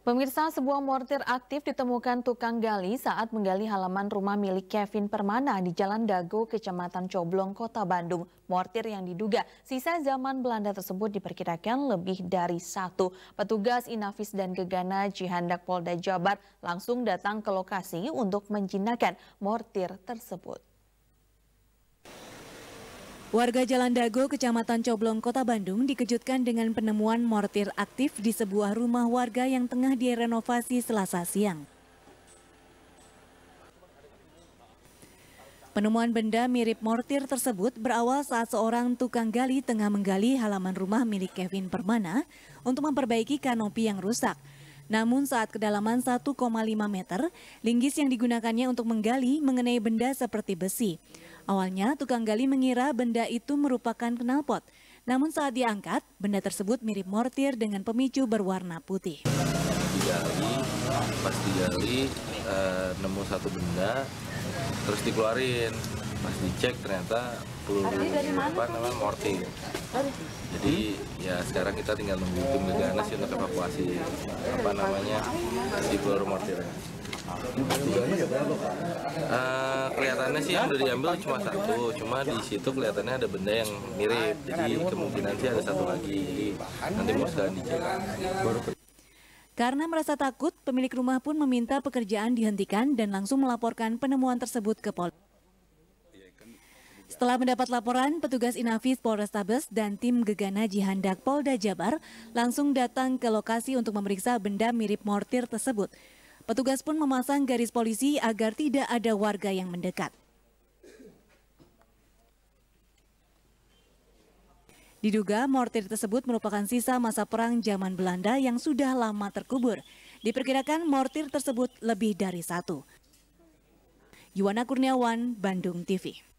Pemirsa, sebuah mortir aktif ditemukan tukang gali saat menggali halaman rumah milik Kevin Permana di Jalan Dago, Kecamatan Coblong, Kota Bandung. Mortir yang diduga sisa zaman Belanda tersebut diperkirakan lebih dari satu. Petugas Inafis dan Gegana Jihandak Polda Jabar langsung datang ke lokasi untuk menjinakkan mortir tersebut. Warga Jalan Dago, Kecamatan Coblong, Kota Bandung dikejutkan dengan penemuan mortir aktif di sebuah rumah warga yang tengah direnovasi selasa siang. Penemuan benda mirip mortir tersebut berawal saat seorang tukang gali tengah menggali halaman rumah milik Kevin Permana untuk memperbaiki kanopi yang rusak. Namun saat kedalaman 1,5 meter, linggis yang digunakannya untuk menggali mengenai benda seperti besi. Awalnya tukang gali mengira benda itu merupakan knalpot, namun saat diangkat, benda tersebut mirip mortir dengan pemicu berwarna putih. Digali, pas digali e, nemu satu benda, terus dikeluarin. Pas dicek ternyata peluru apa namanya mortir. Jadi ya sekarang kita tinggal nunggu tim Gegana sih untuk evakuasi apa namanya si peluru mortirnya. Uh, kelihatannya sih yang udah diambil cuma satu cuma di situ kelihatannya ada benda yang mirip jadi kemungkinan sih ada satu lagi jadi nanti mau sekalian dicek karena merasa takut, pemilik rumah pun meminta pekerjaan dihentikan dan langsung melaporkan penemuan tersebut ke polisi. Setelah mendapat laporan, petugas Inafis Polrestabes dan tim Gegana Jihandak Polda Jabar langsung datang ke lokasi untuk memeriksa benda mirip mortir tersebut. Petugas pun memasang garis polisi agar tidak ada warga yang mendekat. Diduga mortir tersebut merupakan sisa masa perang zaman Belanda yang sudah lama terkubur. Diperkirakan mortir tersebut lebih dari satu. Yuwana Kurniawan, Bandung TV.